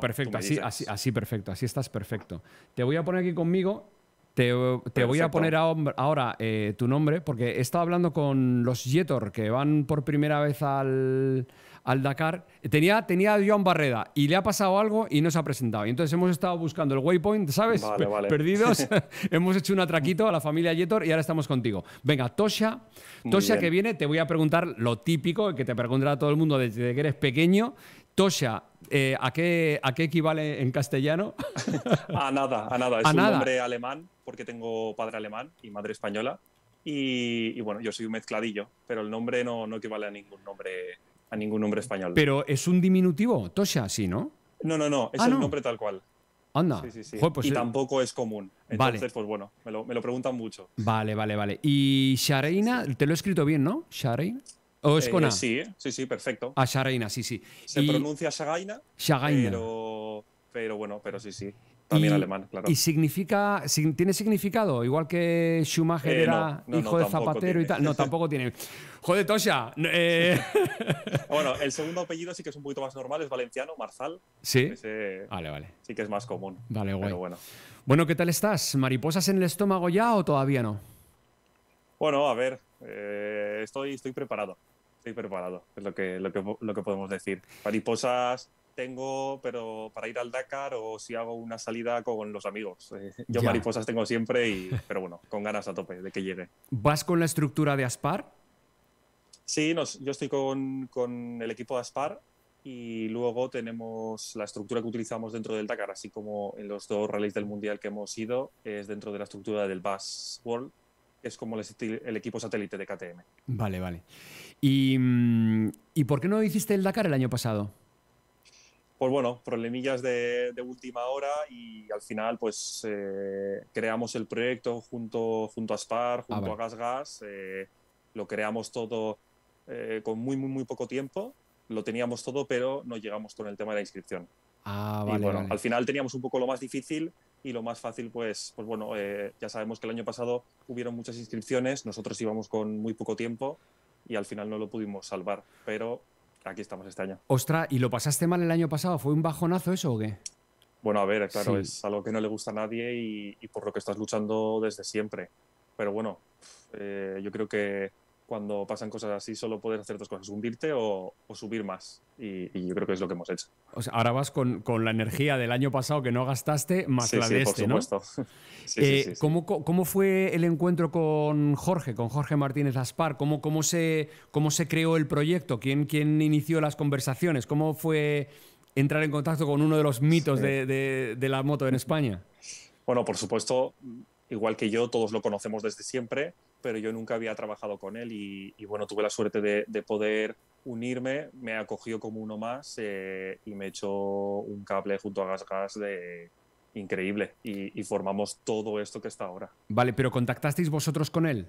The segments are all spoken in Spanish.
Perfecto, así, así, así, perfecto, así estás perfecto. Te voy a poner aquí conmigo. Te, voy a poner ahora eh, tu nombre, porque he estado hablando con los Yetor que van por primera vez al, Dakar. Tenía, tenía a Joan Barreda y le ha pasado algo y no se ha presentado. Y entonces hemos estado buscando el waypoint, ¿sabes? Perdidos. hemos hecho un atraquito a la familia Yetor y ahora estamos contigo. Venga, Tosha, Tosha que viene, te voy a preguntar lo típico que te preguntará todo el mundo desde que eres pequeño. Tosha, eh, ¿a, qué, ¿a qué equivale en castellano? a nada, a nada. Es un nombre alemán, porque tengo padre alemán y madre española. Y, bueno, yo soy un mezcladillo, pero el nombre no, no equivale a ningún nombre, a ningún nombre español. Pero es un diminutivo, Tosha, sí, ¿no? No, no, no, es un ah, el nombre tal cual. Anda. Pues y tampoco es común. Entonces, pues bueno, me lo, me lo, preguntan mucho. Vale, vale, vale. Y Shareina, te lo he escrito bien, ¿no? Shareina. ¿O es con eh, sí, sí, sí, perfecto. Ah, a sí, sí. Se pronuncia Shagaina. Shagaina. Pero, bueno, pero sí, sí. También alemán, claro. ¿Y significa, tiene significado? Igual que Schumacher eh, era hijo de Zapatero y tal. No, tampoco tiene. Joder, Tosha. Eh. bueno, el segundo apellido sí que es un poquito más normal, es valenciano, Marzal. Sí. vale, vale. Sí que es más común. Vale, bueno. bueno, ¿qué tal estás? ¿Mariposas en el estómago ya o todavía no? Bueno, a ver, estoy, estoy preparado estoy preparado, es lo que, lo que, podemos decir. Mariposas tengo, pero para ir al Dakar o si hago una salida con los amigos. Eh, yo mariposas tengo siempre, y, pero bueno, con ganas a tope de que llegue. ¿Vas con la estructura de Aspar? Sí, nos, yo estoy con, el equipo de Aspar y luego tenemos la estructura que utilizamos dentro del Dakar, así como en los dos rallies del Mundial que hemos ido, es dentro de la estructura del Bass World, es como el, equipo satélite de KTM. Vale, vale. Mm, y, por qué no hiciste el Dakar el año pasado? pues bueno, problemillas de, última hora y al final pues eh, creamos el proyecto junto, junto a Spar, ah, junto a GasGas, eh, lo creamos todo eh, con muy, muy, muy poco tiempo, lo teníamos todo pero no llegamos con el tema de la inscripción. Ah, vale, y bueno, al final teníamos un poco lo más difícil y lo más fácil pues, pues bueno, ya sabemos que el año pasado hubieron muchas inscripciones, nosotros íbamos con muy poco tiempo y al final no lo pudimos salvar, pero aquí estamos este año. Ostras, ¿y lo pasaste mal el año pasado? ¿Fue un bajonazo eso o qué? Bueno, a ver, claro, es algo que no le gusta a nadie y, por lo que estás luchando desde siempre. Pero bueno, eh, yo creo que cuando pasan cosas así solo puedes hacer dos cosas, hundirte o, subir más. Y, yo creo que es lo que hemos hecho. ahora vas con, la energía del año pasado que no gastaste, más la de este, sí, ¿cómo, ¿cómo, fue el encuentro con Jorge, con Jorge Martínez Aspar? ¿Cómo, cómo, se, cómo se creó el proyecto? ¿Quién, ¿Quién inició las conversaciones? ¿Cómo fue entrar en contacto con uno de los mitos de la moto en España? Bueno, por supuesto, igual que yo, todos lo conocemos desde siempre, pero yo nunca había trabajado con él y, bueno, tuve la suerte de, poder unirme, me acogió como uno más eh, y me echó un cable junto a GasGas Gas de increíble y, formamos todo esto que está ahora. Vale, pero ¿contactasteis vosotros con él?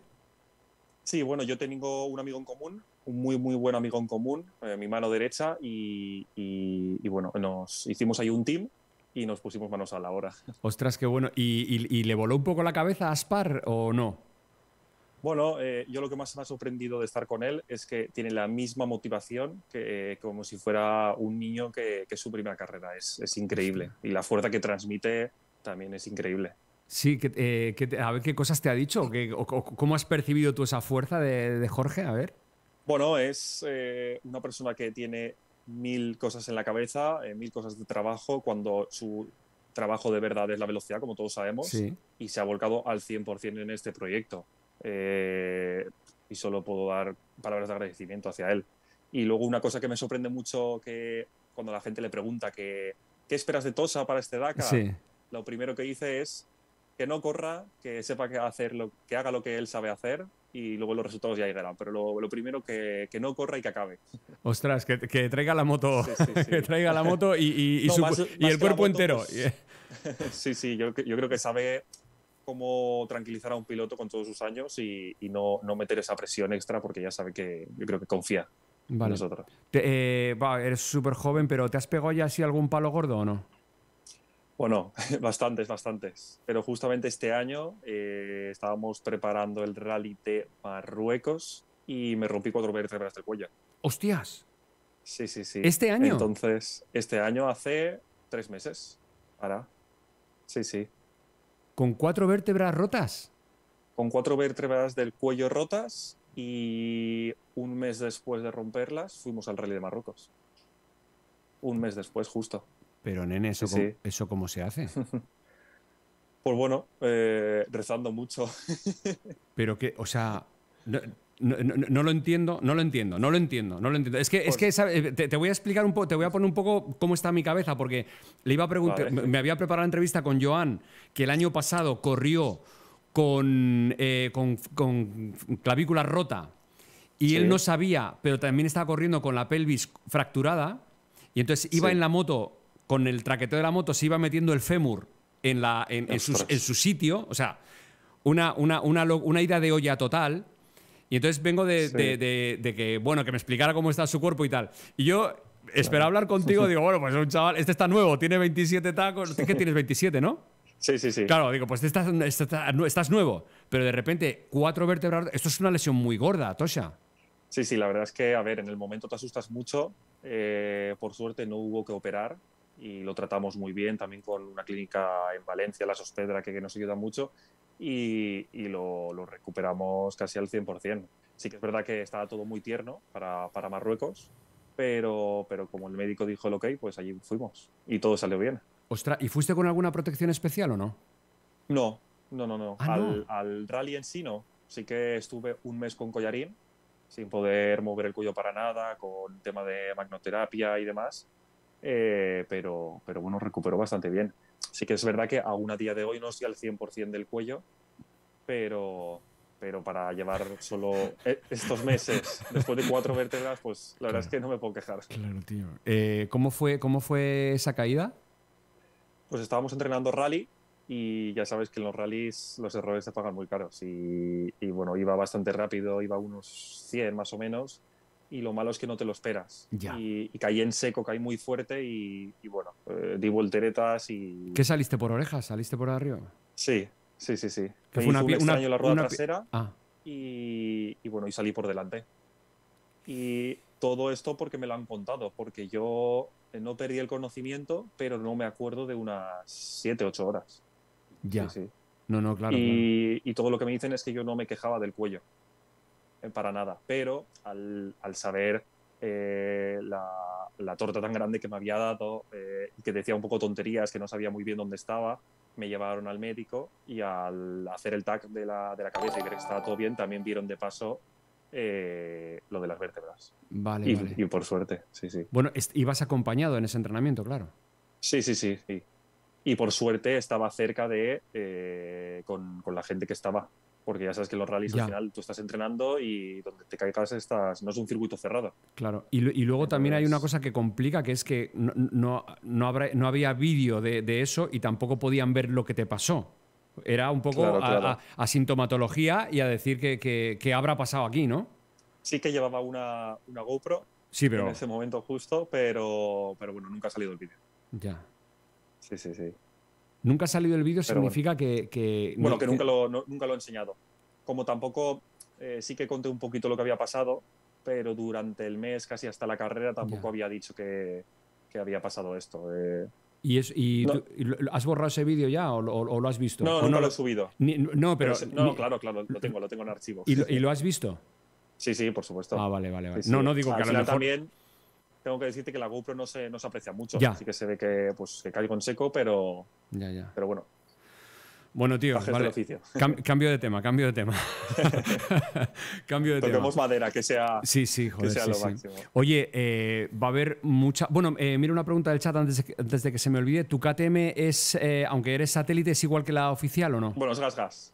Sí, bueno, yo tengo un amigo en común, un muy, muy buen amigo en común, eh, mi mano derecha, y, y, bueno, nos hicimos ahí un team y nos pusimos manos a la obra. Ostras, qué bueno. ¿Y, le voló un poco la cabeza a Aspar o no? Bueno, eh, yo lo que más me ha sorprendido de estar con él es que tiene la misma motivación que eh, como si fuera un niño que, su primera carrera. Es, increíble. Y la fuerza que transmite también es increíble. Sí, que, eh, a ver qué cosas te ha dicho, cómo has percibido tú esa fuerza de, Jorge, a ver. Bueno, es una persona que tiene mil cosas en la cabeza, eh, mil cosas de trabajo, cuando su trabajo de verdad es la velocidad, como todos sabemos, y se ha volcado al 100% en este proyecto. Eh, y solo puedo dar palabras de agradecimiento hacia él. Y luego una cosa que me sorprende mucho que cuando la gente le pregunta ¿qué esperas de Tosa para este DACA? Lo primero que dice es que no corra, que sepa que, hacer lo, que haga lo que él sabe hacer, y luego los resultados ya llegarán. Pero lo, primero que, no corra y que acabe. Ostras, que, traiga la moto, que traiga la moto y, y, el cuerpo entero. Pues, sí, sí, yo, creo que sabe cómo tranquilizar a un piloto con todos sus años y, no, meter esa presión extra porque ya sabe que yo creo que confía en nosotros. Eh, va, eres súper joven, pero ¿te has pegado ya así algún palo gordo o no? Bueno, bastantes, bastantes. Pero justamente este año eh, estábamos preparando el rally de Marruecos y me rompí cuatro vértebras del cuello. ¡Hostias! Sí, sí, sí. ¿Este año? Entonces, este año hace tres meses. Ahora. Sí, sí. ¿Con cuatro vértebras rotas? Con cuatro vértebras del cuello rotas y un mes después de romperlas fuimos al rally de Marruecos. Un mes después, justo. Pero, nene, ¿eso, cómo, ¿eso cómo se hace? Pues bueno, eh, rezando mucho. Pero que, o sea, no, lo entiendo, no lo entiendo, no lo entiendo, no lo entiendo. Es que, es pues que Te, voy a explicar un poco, te voy a poner un poco cómo está mi cabeza, porque le iba a preguntar, me había preparado la entrevista con Joan, que el año pasado corrió con, eh, con, clavícula rota y él no sabía, pero también estaba corriendo con la pelvis fracturada. Y entonces iba en la moto con el traqueteo de la moto se iba metiendo el fémur en, la, en, su, sitio, o sea, una, una, ida de olla total. Y entonces vengo de, que, bueno, que me explicara cómo está su cuerpo y tal. Y yo espero hablar contigo, digo, bueno, pues un chaval, este está nuevo, tiene 27 tacos, es que tienes 27, ¿no? Sí, sí, sí. Claro, digo, pues estás, nuevo, pero de repente cuatro vértebras, esto es una lesión muy gorda, Tosha. Sí, sí, la verdad es que, a ver, en el momento te asustas mucho, eh, por suerte no hubo que operar, y lo tratamos muy bien también con una clínica en Valencia, la Sospedra, que, que nos ayuda mucho y, y lo, recuperamos casi al 100%. Sí que es verdad que estaba todo muy tierno para, para Marruecos, pero, pero como el médico dijo el ok, pues allí fuimos y todo salió bien. Ostras, ¿y fuiste con alguna protección especial o no? No, no, no, no. Ah, al, al, rally en sí no. Sí que estuve un mes con collarín, sin poder mover el cuello para nada, con tema de magnoterapia y demás. Eh, pero, pero bueno, recuperó bastante bien. Sí que es verdad que aún a día de hoy no estoy al 100% del cuello, pero, pero para llevar solo eh, estos meses, después de cuatro vértebras, pues la verdad es que no me puedo quejar. Claro, tío. Eh, ¿cómo, fue, ¿Cómo fue esa caída? Pues estábamos entrenando rally y ya sabes que en los rallies los errores se pagan muy caros y, y bueno, iba bastante rápido, iba unos 100 más o menos y lo malo es que no te lo esperas. Y, caí en seco, caí muy fuerte y, bueno, eh, di volteretas y... ¿Qué saliste por orejas? ¿Saliste por arriba? Sí, sí, sí, sí. Que fue un una, la rueda trasera ah. y, bueno, y salí por delante. Y todo esto porque me lo han contado, porque yo eh, no perdí el conocimiento, pero no me acuerdo de unas 7, 8 horas. Ya. Sí, No, no, claro. y todo lo que me dicen es que yo no me quejaba del cuello. Eh, para nada, pero al, saber eh, la, torta tan grande que me había dado eh, que decía un poco tonterías, que no sabía muy bien dónde estaba, me llevaron al médico y al hacer el tag de la, cabeza y ver que estaba todo bien, también vieron de paso lo de las vértebras. Vale y, por suerte, sí, sí. Bueno, ibas acompañado en ese entrenamiento, claro. Sí, sí, sí, sí. Y por suerte estaba cerca de. con, con, la gente que estaba porque ya sabes que los rallies al final tú estás entrenando y donde te caigas estás, no es un circuito cerrado. Claro, y, luego también hay una cosa que complica, que es que no, no, no, había vídeo de, eso y tampoco podían ver lo que te pasó. Era un poco a, sintomatología y a decir que, que, que, habrá pasado aquí, ¿no? Sí que llevaba una, una GoPro sí, pero... en ese momento justo, pero, pero bueno, nunca ha salido el vídeo. Ya. Sí, sí, sí. Nunca ha salido el vídeo significa que, Bueno, que, nunca, lo, nunca lo he enseñado. Como tampoco eh, sí que conté un poquito lo que había pasado, pero durante el mes, casi hasta la carrera, tampoco había dicho que, había pasado esto. Eh. ¿Y, es, y, has borrado ese vídeo ya o, lo has visto? No, no, lo he subido. no, pero, no, claro, claro, lo tengo, lo tengo en archivo. ¿Y, lo, has visto? Sí, sí, por supuesto. Ah, vale, vale, vale. no, no digo que a lo mejor tengo que decirte que la GoPro no se, no se aprecia mucho. Así que se ve que, pues, que en seco, pero, ya, ya. pero bueno. Bueno, tío, cambio de tema, cambio de tema. cambio de tema. madera, que sea, sí, sí, lo máximo. Oye, eh, va a haber mucha. Bueno, eh, mira una pregunta del chat antes de, que se me olvide. ¿Tu KTM es, eh, aunque eres satélite, es igual que la oficial o no? Bueno, es gas-gas.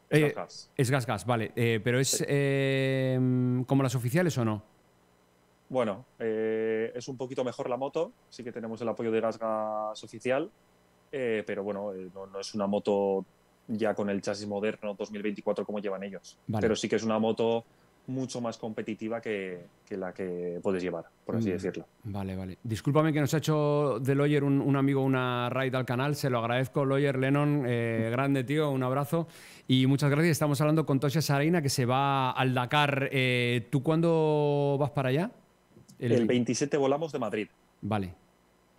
Es gas-gas, vale. pero es como las oficiales o no? Bueno, eh, es un poquito mejor la moto, sí que tenemos el apoyo de Gasgas oficial, eh, pero bueno, eh, no, es una moto ya con el chasis moderno 2024 como llevan ellos, pero sí que es una moto mucho más competitiva que, la que puedes llevar, por así mm. decirlo. Vale, vale. Discúlpame que nos ha hecho de Loyer un, amigo una raid al canal. Se lo agradezco, Lawyer Lennon. grande, tío. Un abrazo. Y muchas gracias. Estamos hablando con Tosha Saraina, que se va al Dakar. ¿Tú cuándo vas para allá? El, 27 volamos de Madrid. Vale.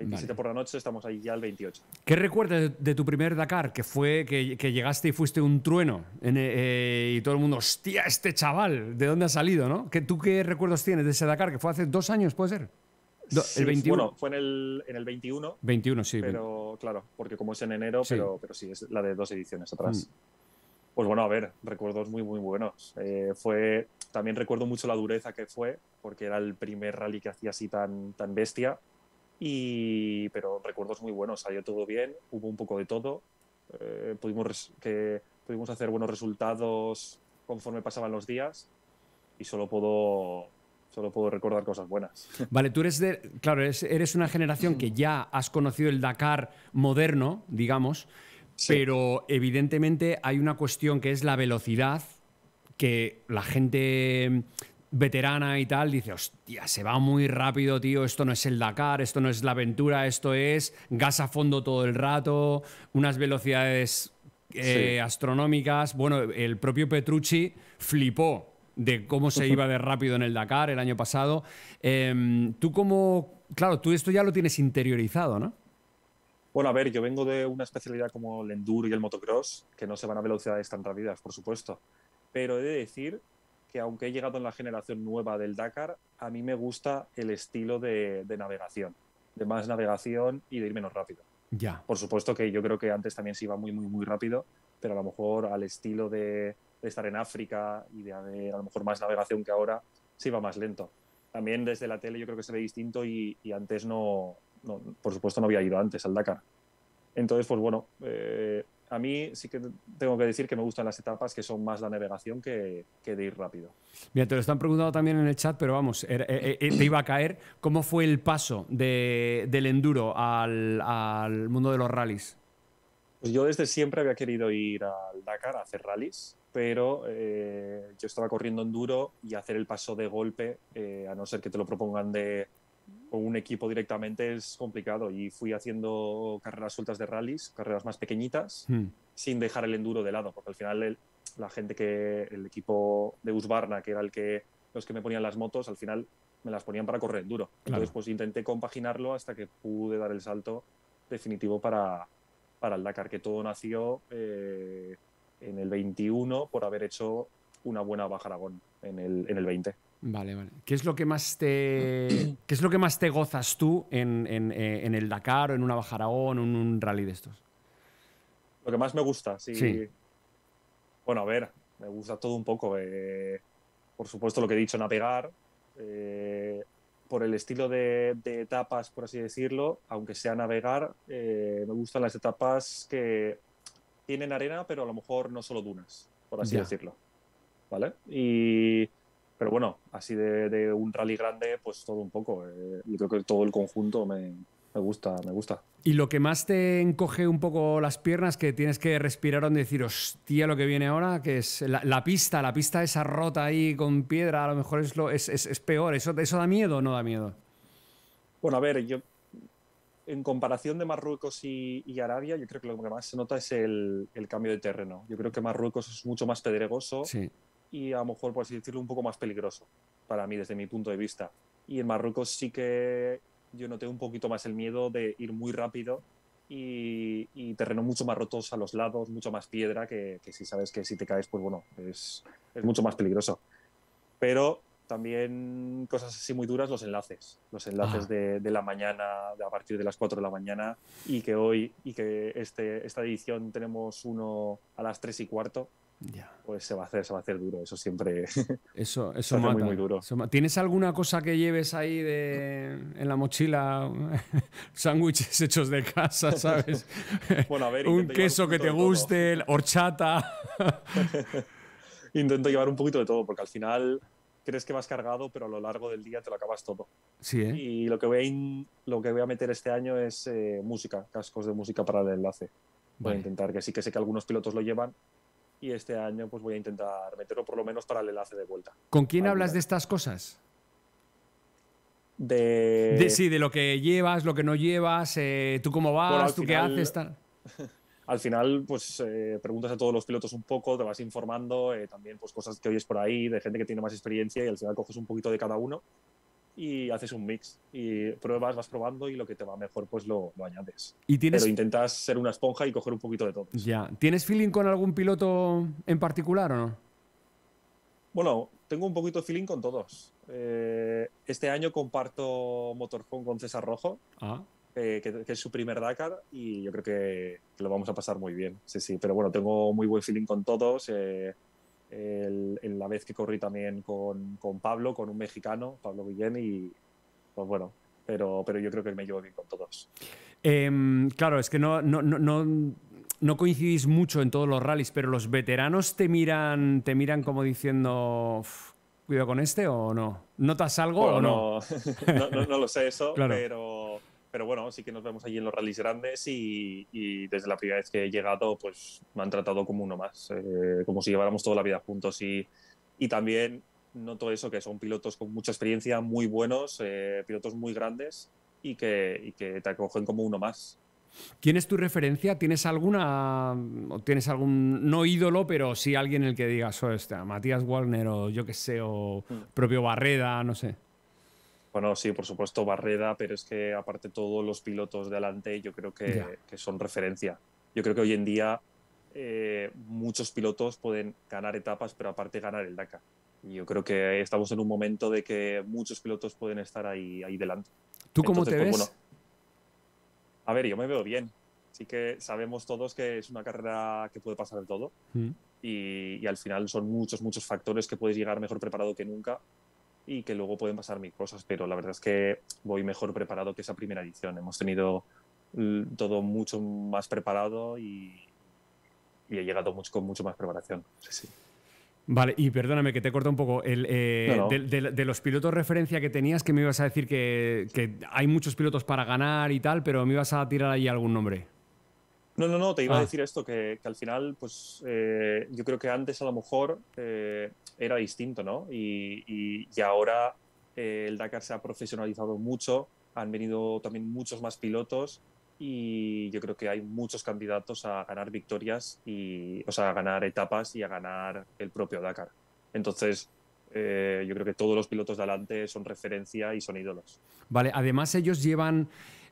27 por la noche, estamos ahí ya el 28. ¿Qué recuerdas de, tu primer Dakar? Que fue que, llegaste y fuiste un trueno eh, y todo el mundo, hostia, este chaval, ¿de dónde ha salido? ¿no? ¿Qué, ¿Tú qué recuerdos tienes de ese Dakar? Que fue hace dos años, ¿puede ser? el 21. fue en el, 21. 21, sí. Pero claro, porque como es en enero, Pero, sí, es la de dos ediciones atrás. Mm. Pues bueno, a ver, recuerdos muy, muy buenos. Eh, fue también recuerdo mucho la dureza que fue, porque era el primer rally que hacía así tan, tan bestia. Y, pero recuerdos muy buenos, salió todo bien, hubo un poco de todo. Eh, pudimos, que, pudimos hacer buenos resultados conforme pasaban los días. Y solo puedo solo puedo recordar cosas buenas. Vale, tú eres de, claro, eres, una generación que ya has conocido el Dakar moderno, digamos, pero evidentemente hay una cuestión que es la velocidad que la gente veterana y tal dice, hostia, se va muy rápido, tío, esto no es el Dakar, esto no es la aventura, esto es gas a fondo todo el rato, unas velocidades eh, astronómicas. Bueno, el propio Petrucci flipó de cómo se iba de rápido en el Dakar el año pasado. Em, tú como, claro, tú esto ya lo tienes interiorizado, ¿no? Bueno, a ver, yo vengo de una especialidad como el enduro y el motocross, que no se van a velocidades tan rápidas, por supuesto pero he de decir que aunque he llegado en la generación nueva del Dakar, a mí me gusta el estilo de, navegación, de más navegación y de ir menos rápido. Ya. Por supuesto que yo creo que antes también se iba muy, muy, muy rápido, pero a lo mejor al estilo de, estar en África y de haber a lo mejor más navegación que ahora, se iba más lento. También desde la tele yo creo que se ve distinto y, antes no, no, por supuesto no había ido antes al Dakar. Entonces, pues bueno, eh, a mí sí que tengo que decir que me gustan las etapas que son más la navegación que, que de ir rápido. Mira, te lo están preguntando también en el chat, pero vamos, eh, eh, eh, te iba a caer. ¿Cómo fue el paso del enduro al, mundo de los rallies? Pues yo desde siempre había querido ir al Dakar a hacer rallies, pero yo estaba corriendo enduro y hacer el paso de golpe, a no ser que te lo propongan de, un equipo directamente es complicado y fui haciendo carreras sueltas de rallies, carreras más pequeñitas, hmm. sin dejar el enduro de lado, porque al final la gente que, el equipo de Usbarna, que era el que, los que me ponían las motos, al final me las ponían para correr enduro. Claro. Entonces pues intenté compaginarlo hasta que pude dar el salto definitivo para, para el Dakar, que todo nació eh, en el 21 por haber hecho una buena Baja Aragón en el, en el 20. Vale, vale. ¿Qué es lo que más te, qué es lo que más te gozas tú en, eh, el Dakar o en una Bajaragón o en un rally de estos? Lo que más me gusta, sí. Bueno, a ver, me gusta todo un poco. Eh, por supuesto, lo que he dicho, navegar. Eh, por el estilo de, etapas, por así decirlo, aunque sea navegar, me gustan las etapas que tienen arena, pero a lo mejor no solo dunas, por así decirlo. ¿Vale? Y pero bueno, así de, un rally grande, pues todo un poco. Eh, yo creo que todo el conjunto me, gusta, me gusta. ¿Y lo que más te encoge un poco las piernas, que tienes que respirar donde decir, hostia, lo que viene ahora, que es la, pista, la pista esa rota ahí con piedra, a lo mejor es, lo, es, peor, ¿Eso, ¿eso da miedo o no da miedo? Bueno, a ver, yo en comparación de Marruecos y, Arabia, yo creo que lo que más se nota es el, el, cambio de terreno. Yo creo que Marruecos es mucho más pedregoso. Sí y a lo mejor, por así decirlo, un poco más peligroso para mí, desde mi punto de vista. Y en Marruecos sí que yo noté un poquito más el miedo de ir muy rápido y, terreno mucho más rotos a los lados, mucho más piedra, que, si sabes que si te caes, pues bueno, es, mucho más peligroso. Pero también cosas así muy duras, los enlaces. Los enlaces de, la mañana, a partir de las 4 de la mañana, y que hoy, y que este, esta edición tenemos uno a las 3 y cuarto, pues se va a hacer, se va a hacer duro, eso siempre. Eso, eso mata. Muy, duro. ¿Tienes alguna cosa que lleves ahí de, en la mochila? Sándwiches hechos de casa, ¿sabes? un queso que te guste, horchata. intento llevar un poquito de todo, porque al final crees que vas cargado, pero a lo largo del día te lo acabas todo. Sí, ¿eh? Y lo que, voy a lo que voy a meter este año es eh, música, cascos de música para el enlace. Voy a intentar, que sí que sé que algunos pilotos lo llevan, y este año pues voy a intentar meterlo por lo menos para el enlace de vuelta. ¿Con quién hablas de estas cosas? De... Sí, de lo que llevas, lo que no llevas, eh, tú cómo vas, tú qué haces. Tal. al final, pues eh, preguntas a todos los pilotos un poco, te vas informando, eh, también pues cosas que oyes por ahí, de gente que tiene más experiencia y al final coges un poquito de cada uno y haces un mix y pruebas, vas probando y lo que te va mejor pues lo, añades. ¿Y Pero intentas ser una esponja y coger un poquito de todo. Ya, ¿tienes feeling con algún piloto en particular o no? Bueno, tengo un poquito feeling con todos. Eh, este año comparto Motorhome con César Rojo, ah. Eh, que, es su primer Dakar y yo creo que, lo vamos a pasar muy bien. Sí, sí, pero bueno, tengo muy buen feeling con todos. Eh, el, la vez que corrí también con, con, Pablo, con un mexicano, Pablo Guillén, y pues bueno, pero, pero yo creo que me llevo bien con todos. Em, claro, es que no, no, no, no coincidís mucho en todos los rallies, pero los veteranos te miran, te miran como diciendo, cuidado con este o no. ¿Notas algo o no? No, no? no? lo sé eso, claro. pero pero bueno, sí que nos vemos allí en los rallies grandes y, desde la primera vez que he llegado, pues me han tratado como uno más, eh, como si lleváramos toda la vida juntos y, y también noto eso, que son pilotos con mucha experiencia, muy buenos, eh, pilotos muy grandes y que, te acogen como uno más. ¿Quién es tu referencia? ¿Tienes alguna, o tienes algún, no ídolo, pero sí alguien el que digas, o oh, este, Matías Wagner o yo qué sé, o mm. propio Barreda, no sé? Bueno, sí, por supuesto, Barreda, pero es que aparte todos los pilotos de adelante yo creo que, son referencia. Yo creo que hoy en día eh, muchos pilotos pueden ganar etapas, pero aparte ganar el Dakar. Yo creo que estamos en un momento de que muchos pilotos pueden estar ahí, ahí delante. ¿Tú cómo te pues, ves? a ver, yo me veo bien. Así que sabemos todos que es una carrera que puede pasar de todo. Mm. Y, y, al final son muchos, muchos factores que puedes llegar mejor preparado que nunca y que luego pueden pasar mis cosas, pero la verdad es que voy mejor preparado que esa primera edición. Hemos tenido mm, todo mucho más preparado y, he llegado mucho, con mucho más preparación. Vale, y perdóname que te corto un poco. El, eh, De, los pilotos referencia que tenías, que me ibas a decir que, que hay muchos pilotos para ganar y tal, pero me ibas a tirar ahí algún nombre. No, no, no, te iba a ah. decir esto, que, al final, pues eh, yo creo que antes a lo mejor eh, era distinto, ¿no? Y, ahora eh, el Dakar se ha profesionalizado mucho, han venido también muchos más pilotos y yo creo que hay muchos candidatos a ganar victorias y, o sea, a ganar etapas y a ganar el propio Dakar. Entonces, yo creo que todos los pilotos de adelante son referencia y son ídolos. Vale, además ellos llevan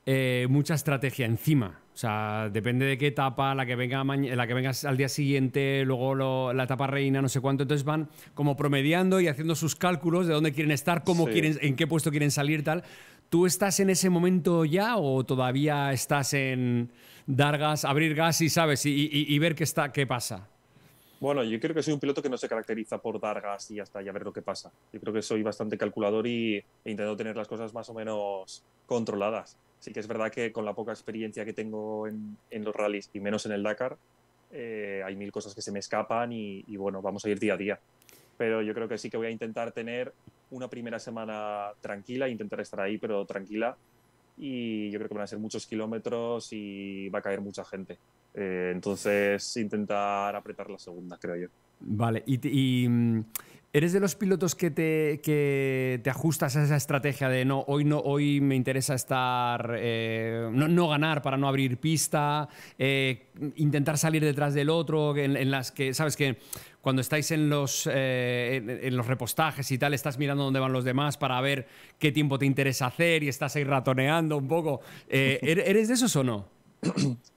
eh, mucha estrategia encima. O sea, depende de qué etapa, la que venga, la que al día siguiente, luego la etapa reina, no sé cuánto. Entonces van como promediando y haciendo sus cálculos de dónde quieren estar, cómo quieren, en qué puesto quieren salir, tal. ¿Tú estás en ese momento ya o todavía estás en dar gas, abrir gas y sabes y, ver qué está, qué pasa? Bueno, yo creo que soy un piloto que no se caracteriza por dar gas y ya está, y a ver lo que pasa. Yo creo que soy bastante calculador y e intento tener las cosas más o menos controladas sí que es verdad que con la poca experiencia que tengo en, en los rallies y menos en el Dakar, eh, hay mil cosas que se me escapan y, bueno, vamos a ir día a día. Pero yo creo que sí que voy a intentar tener una primera semana tranquila, intentar estar ahí, pero tranquila. Y yo creo que van a ser muchos kilómetros y va a caer mucha gente. Eh, entonces, intentar apretar la segunda, creo yo. Vale, y, y mm, ¿Eres de los pilotos que te, que te, ajustas a esa estrategia de no, hoy no, hoy me interesa estar, eh, no, no, ganar para no abrir pista, eh, intentar salir detrás del otro, en, las que, sabes que cuando estáis en los, eh, en, los repostajes y tal, estás mirando dónde van los demás para ver qué tiempo te interesa hacer y estás ahí ratoneando un poco. ¿er-, ¿Eres de esos o no?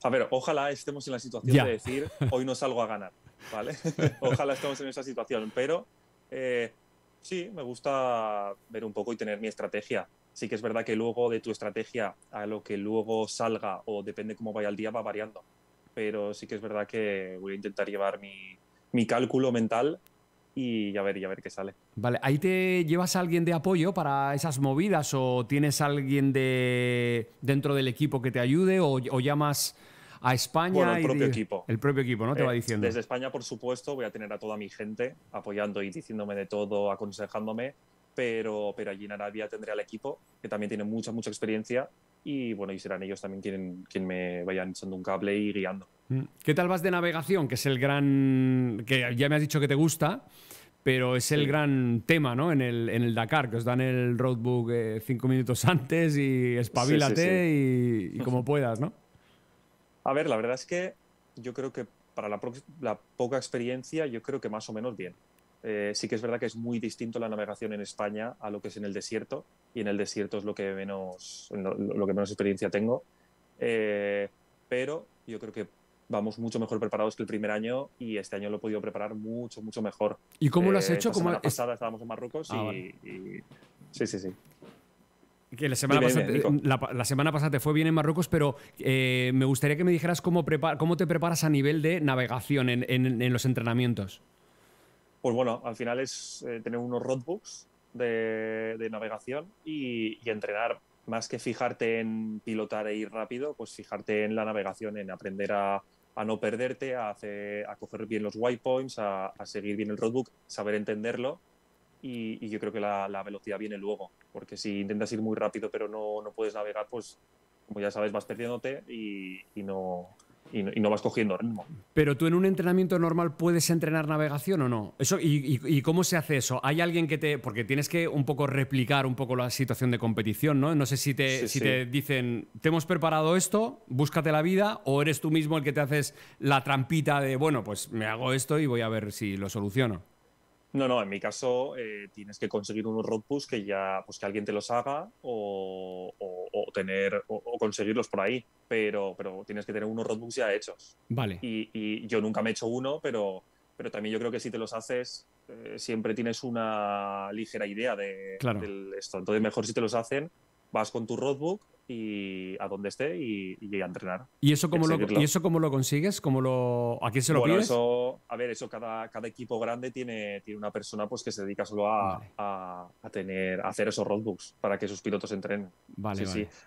A ver, ojalá estemos en la situación de decir, hoy no salgo a ganar, ¿vale? ojalá estemos en esa situación, pero eh, sí, me gusta ver un poco y tener mi estrategia. Sí que es verdad que luego de tu estrategia a lo que luego salga o depende cómo vaya el día va variando. Pero sí que es verdad que voy a intentar llevar mi, cálculo mental y ya ver, ya ver qué sale. Vale, ¿ahí te llevas a alguien de apoyo para esas movidas o tienes alguien de dentro del equipo que te ayude o, o llamas a España. Bueno, el propio equipo. El propio equipo, ¿no? Te eh, va diciendo. Desde España, por supuesto, voy a tener a toda mi gente apoyando y diciéndome de todo, aconsejándome, pero, pero allí en Arabia tendré al equipo, que también tiene mucha, mucha experiencia, y bueno, y serán ellos también quien, quien me vayan echando un cable y guiando. Mm. ¿Qué tal vas de navegación? Que es el gran. que ya me has dicho que te gusta pero es el gran tema ¿no? En el, en, el, Dakar, que os dan el roadbook eh, cinco minutos antes y espabilate y, como puedas, ¿no? A ver, la verdad es que yo creo que para la, poca experiencia, yo creo que más o menos bien. Eh, sí que es verdad que es muy distinto la navegación en España a lo que es en el desierto, y en el desierto es lo que menos, lo, que menos experiencia tengo. Eh, pero yo creo que vamos mucho mejor preparados que el primer año y este año lo he podido preparar mucho, mucho mejor. ¿Y cómo lo has eh, hecho? Como semana pasada estábamos en Marruecos ah, y, Sí, sí, sí la semana, pasada, te fue bien en Marruecos, pero eh, me gustaría que me dijeras cómo, cómo te preparas a nivel de navegación en, los entrenamientos. Pues bueno, al final es eh, tener unos roadbooks de, navegación y, entrenar. Más que fijarte en pilotar e ir rápido, pues fijarte en la navegación, en aprender a, no perderte, a, coger bien los white points, a seguir bien el roadbook, saber entenderlo y, yo creo que la, velocidad viene luego porque si intentas ir muy rápido pero no, puedes navegar, pues como ya sabes, vas perdiéndote y, no, no, vas cogiendo ritmo. Pero tú en un entrenamiento normal puedes entrenar navegación o no? Eso, y, cómo se hace eso? ¿Hay alguien que te.? Porque tienes que un poco replicar un poco la situación de competición, ¿no? No sé si te, si te dicen, te hemos preparado esto, búscate la vida, o eres tú mismo el que te haces la trampita de, bueno, pues me hago esto y voy a ver si lo soluciono. No, no, en mi caso eh, tienes que conseguir unos roadbooks que ya, pues que alguien te los haga o, o, o tener o, conseguirlos por ahí, pero, pero tienes que tener unos roadbooks ya hechos. Vale. Y, yo nunca me he hecho uno, pero, pero también yo creo que si te los haces eh, siempre tienes una ligera idea de, de, esto. Entonces mejor si te los hacen, vas con tu roadbook y a donde esté y, y a entrenar. ¿Y eso cómo, lo, eso cómo lo consigues? ¿Cómo lo, ¿A quién se lo bueno, pides? Eso, a ver, eso cada, equipo grande tiene, tiene una persona pues, que se dedica solo a, tener, hacer esos roadbooks para que sus pilotos entrenen.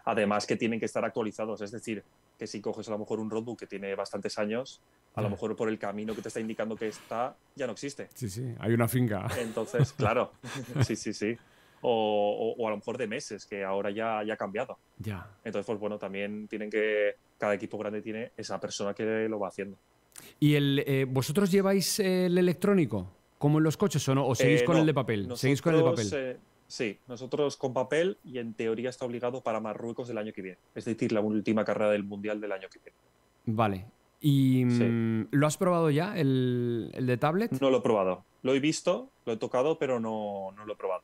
Además que tienen que estar actualizados, es decir, que si coges a lo mejor un roadbook que tiene bastantes años, a lo mejor por el camino que te está indicando que está, ya no existe. Sí, sí, hay una finca. Entonces, claro, sí, sí, sí o, a lo mejor de meses, que ahora ya, ya ha cambiado. Ya. Entonces, pues bueno, también tienen que, cada equipo grande tiene esa persona que lo va haciendo. ¿Y el, eh, vosotros lleváis el electrónico, como en los coches o no? ¿O seguís eh, con el de papel? ¿Seguís con el de papel? Eh, sí, nosotros con papel y en teoría está obligado para Marruecos el año que viene, es decir, la última carrera del Mundial del año que viene. Vale, ¿Y mm, lo has probado ya, el, el, de tablet? No lo he probado. Lo he visto, lo he tocado, pero no, no lo he probado.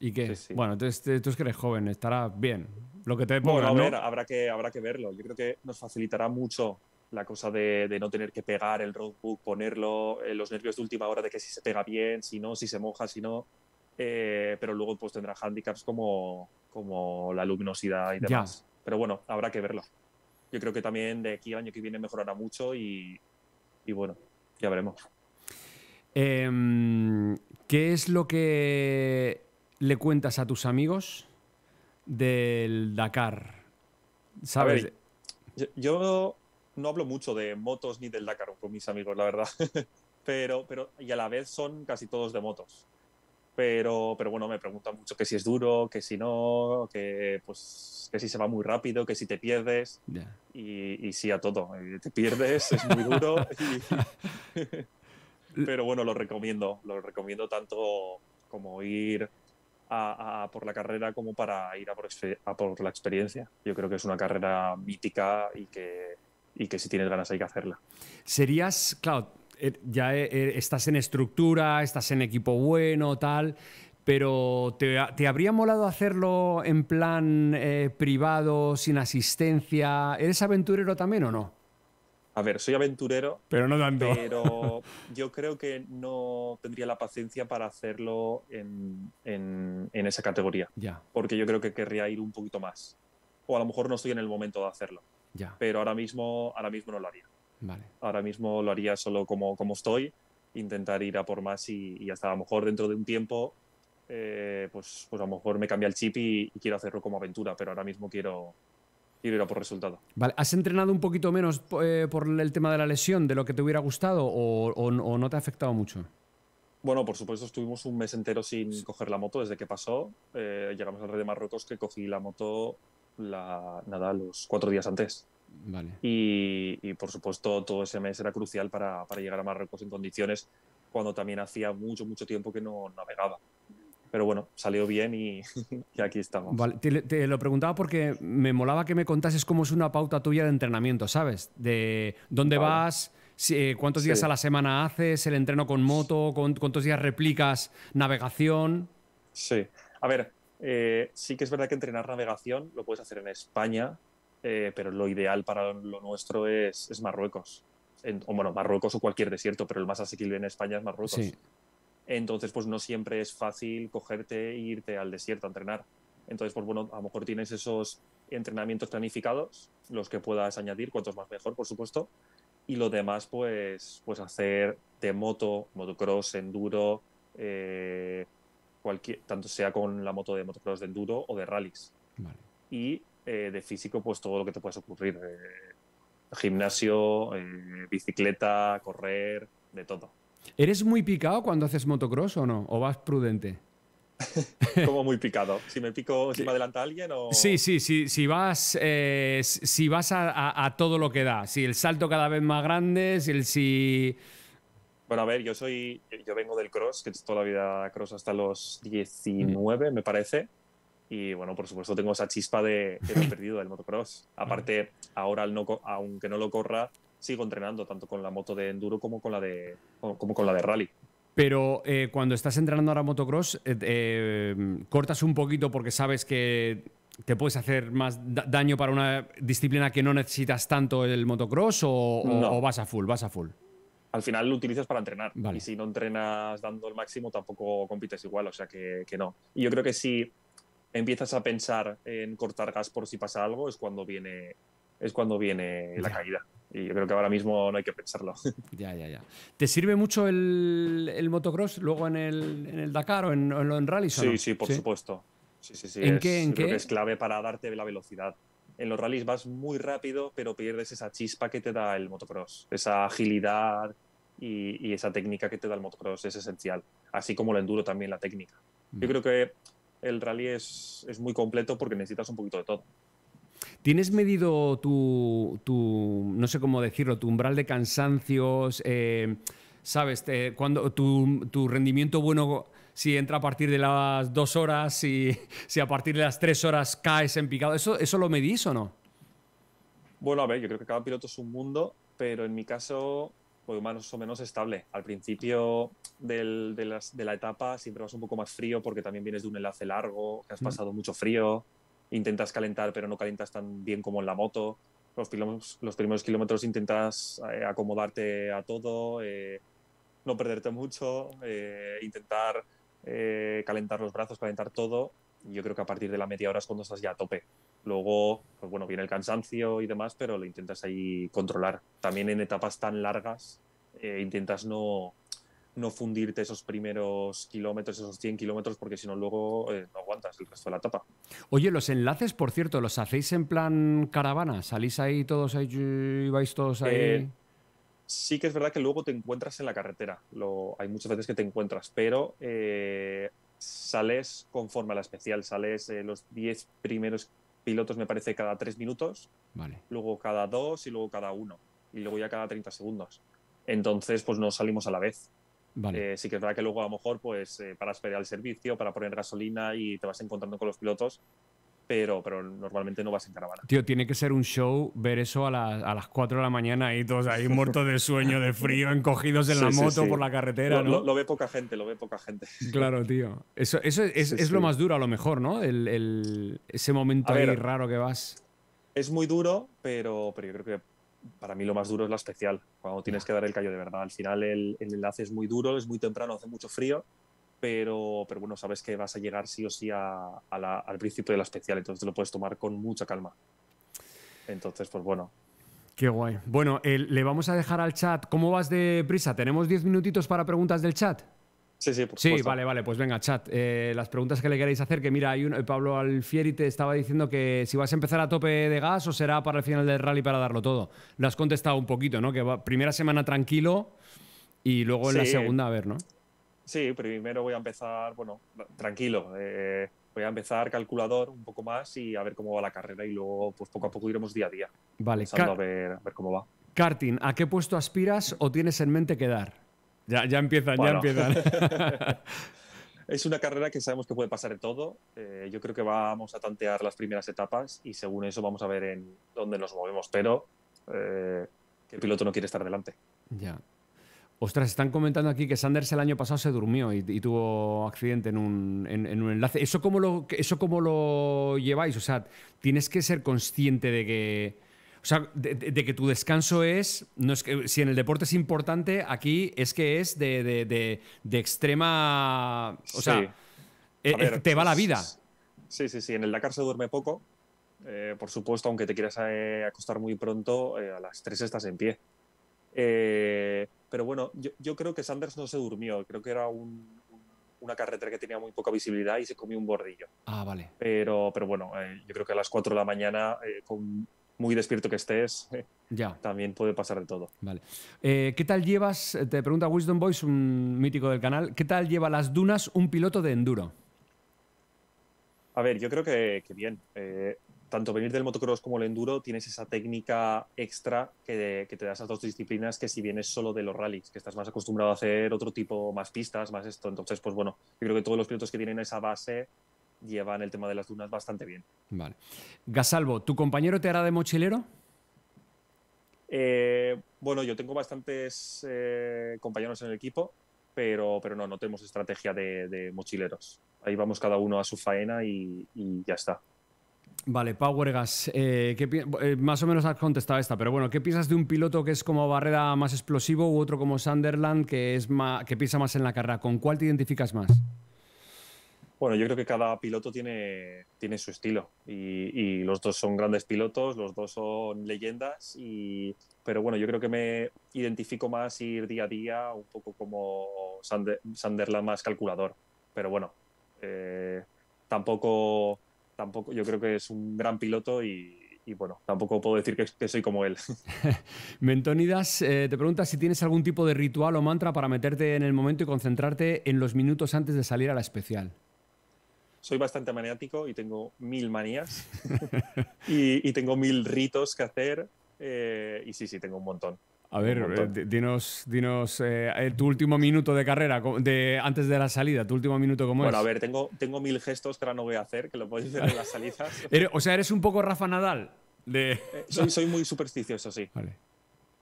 ¿Y qué? Bueno, entonces tú es que eres joven, estará bien. Lo que te habrá, que, habrá que verlo. Yo creo que nos facilitará mucho la cosa de, no tener que pegar el roadbook, ponerlo, en eh, los nervios de última hora de que si se pega bien, si no, si se moja, si no. Eh, pero luego pues tendrá handicaps como, como la luminosidad y demás. Pero bueno, habrá que verlo. Yo creo que también de aquí al año que viene mejorará mucho y, bueno, ya veremos. Em, ¿Qué es lo que le cuentas a tus amigos del Dakar? ¿Sabes? yo no hablo mucho de motos ni del Dakar con mis amigos, la verdad. pero, pero, y a la vez son casi todos de motos. Pero, pero bueno, me preguntan mucho que si es duro, que si no, que pues que si se va muy rápido, que si te pierdes. Y, sí a todo. Eh, te pierdes, es muy duro. pero bueno, lo recomiendo. Lo recomiendo tanto como ir a, por la carrera como para ir a por, la experiencia. Yo creo que es una carrera mítica y que, que si tienes ganas hay que hacerla. Serías, claro, eh, ya eh, eh, estás en estructura, estás en equipo bueno, tal, pero ¿te, te habría molado hacerlo en plan privado, sin asistencia? ¿Eres aventurero también o no? A ver, soy aventurero. Pero no tanto. Pero yo creo que no tendría la paciencia para hacerlo en, en, esa categoría. Ya. Porque yo creo que querría ir un poquito más. O a lo mejor no estoy en el momento de hacerlo. Ya. Pero ahora mismo, ahora mismo no lo haría. Vale. Ahora mismo lo haría solo como, como estoy, intentar ir a por más y, hasta a lo mejor dentro de un tiempo, eh, pues, pues a lo mejor me cambia el chip y quiero hacerlo como aventura, pero ahora mismo quiero, y por resultado. ¿has entrenado un poquito menos eh, por el tema de la lesión de lo que te hubiera gustado o, no te ha afectado mucho? Bueno, por supuesto, estuvimos un mes entero sin coger la moto desde que pasó. Eh, llegamos al Rey de Marruecos que cogí la moto la, nada, los cuatro días antes. Vale. Y, por supuesto, todo ese mes era crucial para, para llegar a Marruecos en condiciones cuando también hacía mucho, mucho tiempo que no navegaba pero bueno, salió bien y, aquí estamos. te, lo preguntaba porque me molaba que me contases cómo es una pauta tuya de entrenamiento, ¿sabes? De dónde vas, eh, cuántos días a la semana haces, el entreno con moto, con, cuántos días replicas navegación. Sí, a ver, eh, sí que es verdad que entrenar navegación lo puedes hacer en España, eh, pero lo ideal para lo nuestro es, Marruecos. o bueno, Marruecos o cualquier desierto, pero el más asequible en España es Marruecos. Sí. Entonces, pues no siempre es fácil cogerte e irte al desierto a entrenar. Entonces, pues bueno, a lo mejor tienes esos entrenamientos planificados, los que puedas añadir, cuantos más mejor, por supuesto. Y lo demás, pues, pues hacer de moto, motocross, enduro, eh, cualquier, tanto sea con la moto de motocross de enduro o de rallies. Y eh, de físico, pues todo lo que te puedas ocurrir. Eh, gimnasio, eh, bicicleta, correr, de todo. ¿Eres muy picado cuando haces motocross o no? ¿O vas prudente? como muy picado. Si me pico, si me adelanta alguien o. Sí, sí, sí. Si vas, eh, si vas a, todo lo que da. Si el salto cada vez más grande, si el si. Bueno, a ver, yo soy. Yo vengo del cross, que es toda la vida cross hasta los 19, mm. me parece. Y bueno, por supuesto, tengo esa chispa de, de perdido del motocross. Aparte, ahora, aunque no lo corra, sigo entrenando, tanto con la moto de enduro como con la de, como con la de rally. Pero eh, cuando estás entrenando ahora motocross, eh, eh, cortas un poquito porque sabes que te puedes hacer más daño para una disciplina que no necesitas tanto el motocross o, vas a full, vas a full. Al final lo utilizas para entrenar. Y si no entrenas dando el máximo, tampoco compites igual, o sea que, no. Y yo creo que si empiezas a pensar en cortar gas por si pasa algo, es cuando viene, es cuando viene la caída. Y yo creo que ahora mismo no hay que pensarlo. Ya, ya, ya. ¿Te sirve mucho el, el motocross luego en el, en el Dakar o en, en, rallies? Sí, sí, por supuesto. ¿En es, qué? ¿en es clave para darte la velocidad. En los rallies vas muy rápido, pero pierdes esa chispa que te da el motocross, esa agilidad y, y esa técnica que te da el motocross es esencial, así como el enduro también la técnica. Yo creo que el rally es, es muy completo porque necesitas un poquito de todo. ¿Tienes medido tu, no sé cómo decirlo, tu umbral de cansancios? Eh, ¿Sabes? Eh, cuando tu, rendimiento bueno, si entra a partir de las dos horas, si, si a partir de las tres horas caes en picado, ¿eso, eso lo medís o no? Bueno, a ver, yo creo que cada piloto es un mundo, pero en mi caso pues más o menos estable. Al principio de, de, la etapa siempre vas un poco más frío porque también vienes de un enlace largo, has mm. pasado mucho frío, intentas calentar pero no calentas tan bien como en la moto. Los, primeros, kilómetros intentas eh, acomodarte a todo, eh, no perderte mucho, eh, intentar calentar los brazos, calentar todo. Yo creo que a partir de la media hora es cuando estás ya a tope. Luego, pues bueno, viene el cansancio y demás, pero lo intentas ahí controlar. También en etapas tan largas intentas no, no fundirte esos primeros kilómetros, esos 100 kilómetros, porque si no luego eh, no aguantas el resto de la etapa. Oye, los enlaces, por cierto, ¿los hacéis en plan caravana? ¿Salís ahí todos ahí y vais todos ahí? Eh, sí que es verdad que luego te encuentras en la carretera. hay muchas veces que te encuentras, pero eh, sales conforme a la especial. Sales los 10 primeros pilotos, me parece, cada 3 minutos, vale. luego cada 2 y luego cada 1, y luego ya cada 30 segundos. Entonces, pues no salimos a la vez eh, sí que es verdad que luego a lo mejor pues eh, para esperar el servicio, para poner gasolina y te vas encontrando con los pilotos, pero, pero normalmente no vas en caravana. Tío, tiene que ser un show ver eso a, a las 4 de la mañana y todos ahí muertos de sueño, de frío, encogidos en la moto por la carretera. Lo, ve poca gente, lo ve poca gente. Claro, tío. Eso, eso es, es lo más duro a lo mejor, ¿no? El, el, ese momento ahí raro que vas. Es muy duro, pero, pero yo creo que para mí lo más duro es la especial, cuando tienes que dar el callo de verdad. Al final el, enlace es muy duro, es muy temprano, hace mucho frío, pero, pero bueno, sabes que vas a llegar sí o sí a, al principio de la especial, entonces lo puedes tomar con mucha calma. Entonces, pues bueno. Qué guay. Bueno, le vamos a dejar al chat. ¿Cómo vas de prisa? ¿Tenemos 10 minutitos para preguntas del chat? Sí, sí, por vale, vale. Pues venga, chat. Eh, las preguntas que le queréis hacer, que mira, hay un, eh, Pablo Alfieri te estaba diciendo que si vas a empezar a tope de gas o será para el final del rally para darlo todo. Lo has contestado un poquito, ¿no? Que va, primera semana tranquilo y luego en la segunda, a ver, ¿no? Sí, primero voy a empezar, bueno, tranquilo. Eh, voy a empezar calculador un poco más y a ver cómo va la carrera y luego, pues poco a poco iremos día a día. Vale, a ver, a ver cómo va. Karting, ¿a qué puesto aspiras o tienes en mente quedar? Ya, ya empiezan, ya empiezan. es una carrera que sabemos que puede pasar de todo. Eh, yo creo que vamos a tantear las primeras etapas y según eso vamos a ver en dónde nos movemos, pero eh, el piloto no quiere estar delante. Ya. Ostras, están comentando aquí que Sanders el año pasado se durmió y, tuvo accidente en un, en un, enlace. ¿Eso cómo, lo, ¿Eso cómo lo lleváis? O sea, tienes que ser consciente de que o sea, de, que tu descanso es, no es que, si en el deporte es importante, aquí es que es de, extrema, o sea, e, e, te va la vida. Sí, sí, sí. En el Dakar se duerme poco. Eh, por supuesto, aunque te quieras eh, acostar muy pronto, eh, a las 3 estás en pie. pero bueno, yo, creo que Sanders no se durmió. Creo que era una carretera que tenía muy poca visibilidad y se comió un bordillo. Ah, vale. Pero, pero bueno, yo creo que a las 4 de la mañana, con muy despierto que estés, eh, ya. también puede pasar de todo. Vale. Eh, ¿Qué tal llevas, eh, te pregunta Wisdom Boys, un mítico del canal, ¿qué tal lleva las dunas un piloto de enduro? A ver, yo creo que, bien. tanto venir del motocross como el enduro, tienes esa técnica extra que, que te das a dos disciplinas que si vienes solo de los rallies, que estás más acostumbrado a hacer otro tipo, más pistas, más esto. Entonces, pues bueno, yo creo que todos los pilotos que tienen esa base llevan el tema de las dunas bastante bien. Vale. Gasalvo, ¿tu compañero te hará de mochilero? Eh, bueno, yo tengo bastantes eh, compañeros en el equipo, pero, pero no, no tenemos estrategia de, mochileros. Ahí vamos cada uno a su faena y, ya está. Vale, Powergas, eh, eh, más o menos has contestado esta, pero bueno, ¿qué piensas de un piloto que es como Barrera más explosivo u otro como Sunderland que, es que piensa más en la carrera? ¿Con cuál te identificas más? Bueno, yo creo que cada piloto tiene, tiene su estilo y, los dos son grandes pilotos, los dos son leyendas, pero bueno, yo creo que me identifico más ir día a día un poco como Sander, la más calculador, pero bueno, eh, tampoco, tampoco, yo creo que es un gran piloto y, bueno, tampoco puedo decir que, soy como él. Mentonidas, eh, te preguntas si tienes algún tipo de ritual o mantra para meterte en el momento y concentrarte en los minutos antes de salir a la especial soy bastante maniático y tengo mil manías y, tengo mil ritos que hacer eh, y sí, sí, tengo un montón. A ver, eh, dinos, dinos eh, tu último minuto de carrera, de, antes de la salida, tu último minuto cómo es. Bueno, a ver, tengo, tengo mil gestos que ahora no voy a hacer, que lo podéis hacer en las salidas. o sea, eres un poco Rafa Nadal. De... soy, soy, muy supersticioso, sí.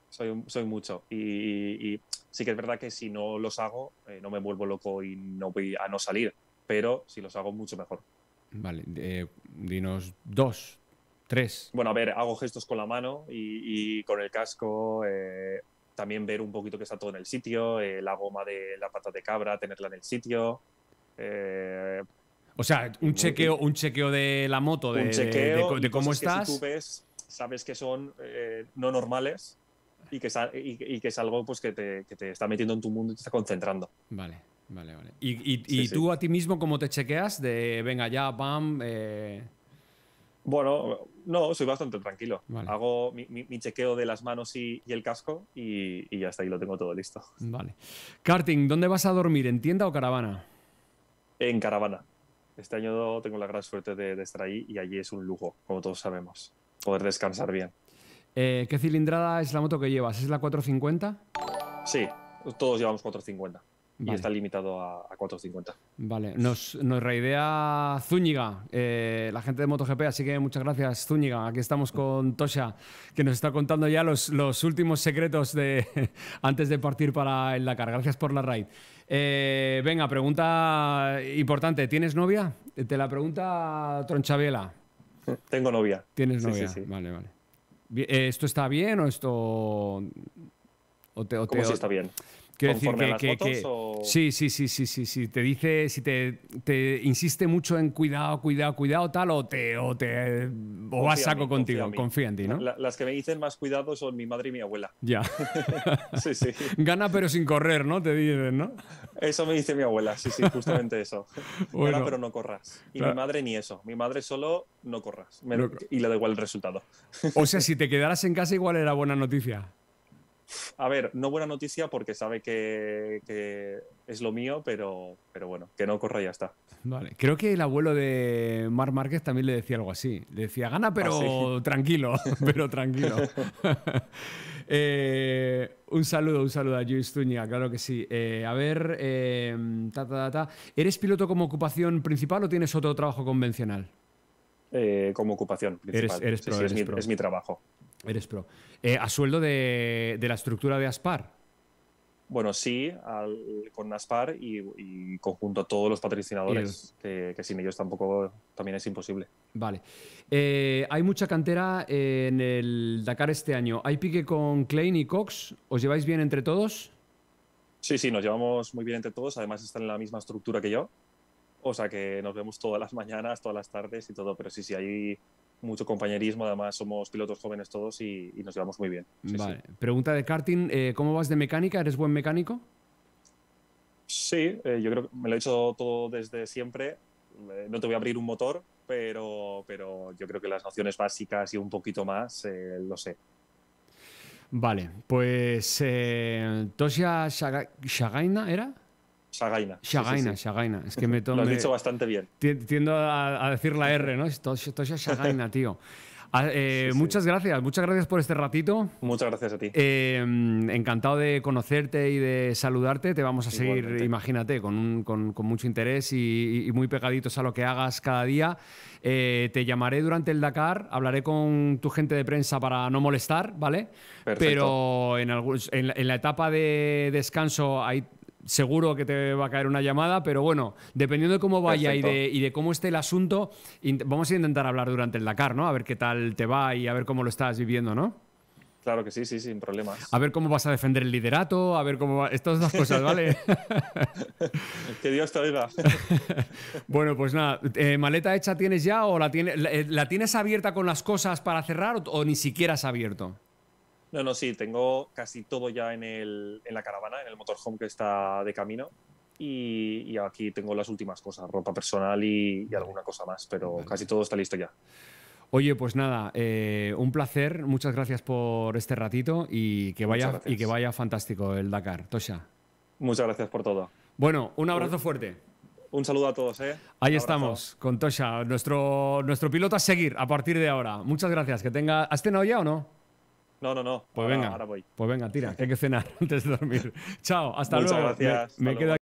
Soy, soy mucho. Y, y, sí que es verdad que si no los hago, no me vuelvo loco y no voy a no salir pero si los hago mucho mejor. Vale, dinos dos, tres. Bueno, a ver, hago gestos con la mano y, con el casco. Eh, también ver un poquito que está todo en el sitio, eh, la goma de la pata de cabra, tenerla en el sitio. Eh, o sea, un chequeo, un chequeo de la moto, de, un de, cómo estás. tú ves, sabes que son no normales y que, y, que es algo pues, que te, que te está metiendo en tu mundo y te está concentrando. Vale. Vale, ¿Y, tú a ti mismo cómo te chequeas de, venga, ya, pam? Eh. Bueno, no, soy bastante tranquilo. Hago mi, chequeo de las manos y, el casco y, ya está, ahí lo tengo todo listo. Vale. Karting, ¿dónde vas a dormir? ¿En tienda o caravana? En caravana. Este año tengo la gran suerte de, estar ahí y allí es un lujo, como todos sabemos. Poder descansar bien. Eh, ¿Qué cilindrada es la moto que llevas? ¿Es la 450? Sí, todos llevamos 450. Y está limitado a, 4.50. Vale, nos, nos reidea Zúñiga, eh, la gente de MotoGP, así que muchas gracias Zúñiga. Aquí estamos con Tosha, que nos está contando ya los, los últimos secretos de antes de partir para el Dakar. Gracias por la raid. Eh, venga, pregunta importante. ¿Tienes novia? Te la pregunta Tronchavela. Tengo novia. ¿Tienes novia? Sí, sí, Vale, vale. Eh, ¿Esto está bien o esto...? ¿Cómo está bien? Quiero decir que, sí, sí, sí, sí, sí, sí, te dice, si te, insiste mucho en cuidado, cuidado, cuidado, tal, o te, o te, o vas saco contigo, confía, en ti, ¿no? las que me dicen más cuidado son mi madre y mi abuela. Ya. sí, sí. Gana pero sin correr, ¿no? Te dicen, ¿no? Eso me dice mi abuela, sí, sí, justamente eso. Gana pero no corras. Y mi madre ni eso. Mi madre solo no corras. y le da igual el resultado. o sea, si te quedaras en casa igual era buena noticia. A ver, no buena noticia porque sabe que, es lo mío, pero, pero bueno, que no corra y ya está. Vale, creo que el abuelo de Mar Márquez también le decía algo así. Le decía, gana pero ah, tranquilo, pero tranquilo. Eh, un saludo, un saludo a Luis Tuña, claro que sí. Eh, a ver, em, ta, ta, ¿eres piloto como ocupación principal o tienes otro trabajo convencional? Eh, como ocupación principal. Eres, es mi trabajo. Eres pro. Eh, ¿A sueldo de, la estructura de Aspar? Bueno, sí, con Aspar y, conjunto a todos los patrocinadores, que, sin ellos tampoco también es imposible. Vale. Eh, hay mucha cantera en el Dakar este año. ¿Hay pique con Klein y Cox? ¿Os lleváis bien entre todos? Sí, sí, nos llevamos muy bien entre todos. Además, están en la misma estructura que yo. O sea que nos vemos todas las mañanas, todas las tardes y todo. Pero sí, sí, hay mucho compañerismo, además somos pilotos jóvenes todos y, nos llevamos muy bien. vale. Pregunta de karting, eh, ¿cómo vas de mecánica? ¿Eres buen mecánico? Sí, eh, yo creo que me lo he hecho todo desde siempre. Eh, no te voy a abrir un motor, pero, pero yo creo que las nociones básicas y un poquito más lo sé. Vale, pues Tosia Shagaina, ¿era? Shagaina. Shagaina, Shagaina. Lo has dicho bastante bien. Tiendo a, decir la R, ¿no? Esto, es Shagaina, tío. Ah, eh, muchas gracias, muchas gracias por este ratito. Muchas gracias a ti. Eh, encantado de conocerte y de saludarte. Te vamos a seguir, imagínate, con, mucho interés y, muy pegaditos a lo que hagas cada día. Eh, te llamaré durante el Dakar, hablaré con tu gente de prensa para no molestar, ¿vale? Pero en, en, la etapa de descanso hay seguro que te va a caer una llamada, pero bueno, dependiendo de cómo vaya y de, cómo esté el asunto, vamos a intentar hablar durante el Dakar, ¿no? A ver qué tal te va y a ver cómo lo estás viviendo, ¿no? Claro que sí, sí, sin problemas. A ver cómo vas a defender el liderato, a ver cómo Estas dos cosas, ¿vale? que Dios te oiga. bueno, pues nada, eh, ¿maleta hecha tienes ya o eh, la, tienes abierta con las cosas para cerrar o ni siquiera has abierto? No, no, sí, tengo casi todo ya en, el, la caravana, en el motorhome que está de camino. Y, aquí tengo las últimas cosas, ropa personal y, alguna cosa más, pero casi todo está listo ya. Oye, pues nada, eh, un placer, muchas gracias por este ratito y que vaya, y que vaya fantástico el Dakar. Tosha. Muchas gracias por todo. Bueno, un abrazo fuerte. Un saludo a todos, ¿eh? Ahí estamos, con Tosha, nuestro, nuestro piloto a seguir a partir de ahora. Muchas gracias, que tenga. ¿Has tenido ya o no? No, no, no. Pues venga, ahora voy. Pues venga, tira, hay que cenar antes de dormir. Chao, hasta Muchas luego. Gracias.